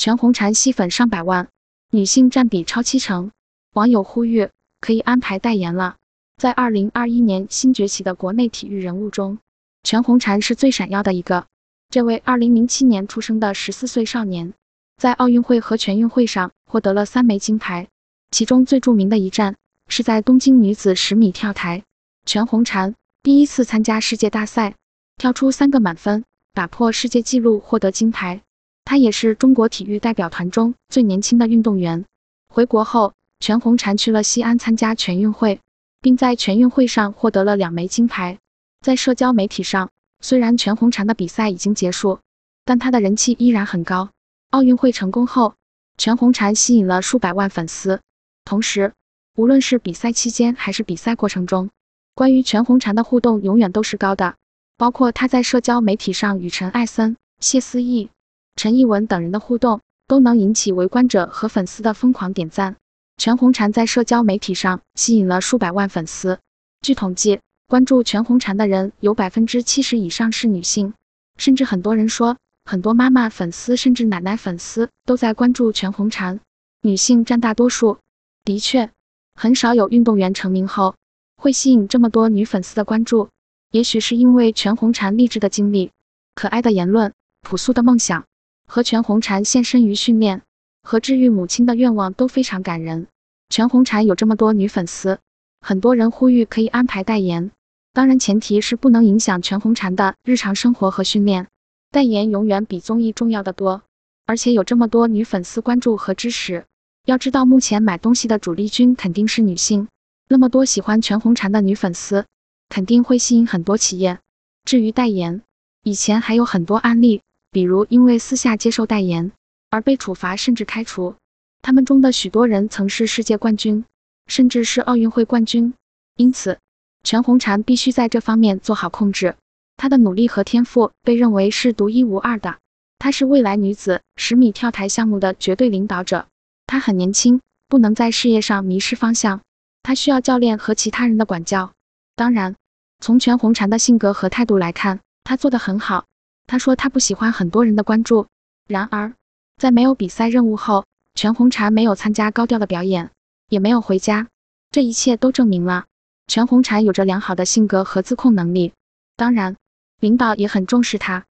全红婵吸粉上百万，女性占比超七成，网友呼吁可以安排代言了。在二零二一年新崛起的国内体育人物中，全红婵是最闪耀的一个。这位二零零七年出生的十四岁少年，在奥运会和全运会上获得了三枚金牌，其中最著名的一战是在东京女子十米跳台。全红婵第一次参加世界大赛，跳出三个满分，打破世界纪录，获得金牌。他也是中国体育代表团中最年轻的运动员。回国后，全红婵去了西安参加全运会，并在全运会上获得了两枚金牌。在社交媒体上，虽然全红婵的比赛已经结束，但她的人气依然很高。奥运会成功后，全红婵吸引了数百万粉丝。同时，无论是比赛期间还是比赛过程中，关于全红婵的互动永远都是高的，包括她在社交媒体上与陈艾森、谢思义。陈艺文等人的互动都能引起围观者和粉丝的疯狂点赞。全红婵在社交媒体上吸引了数百万粉丝。据统计，关注全红婵的人有百分之七十以上是女性，甚至很多人说，很多妈妈粉丝甚至奶奶粉丝都在关注全红婵，女性占大多数。的确，很少有运动员成名后会吸引这么多女粉丝的关注。也许是因为全红婵励志的经历、可爱的言论、朴素的梦想。和全红婵现身于训练和治愈母亲的愿望都非常感人。全红婵有这么多女粉丝，很多人呼吁可以安排代言，当然前提是不能影响全红婵的日常生活和训练。代言永远比综艺重要的多，而且有这么多女粉丝关注和支持。要知道，目前买东西的主力军肯定是女性，那么多喜欢全红婵的女粉丝，肯定会吸引很多企业。至于代言，以前还有很多案例。比如，因为私下接受代言而被处罚甚至开除，他们中的许多人曾是世界冠军，甚至是奥运会冠军。因此，全红婵必须在这方面做好控制。她的努力和天赋被认为是独一无二的。她是未来女子十米跳台项目的绝对领导者。她很年轻，不能在事业上迷失方向。她需要教练和其他人的管教。当然，从全红婵的性格和态度来看，她做得很好。他说他不喜欢很多人的关注。然而，在没有比赛任务后，全红婵没有参加高调的表演，也没有回家。这一切都证明了全红婵有着良好的性格和自控能力。当然，领导也很重视他。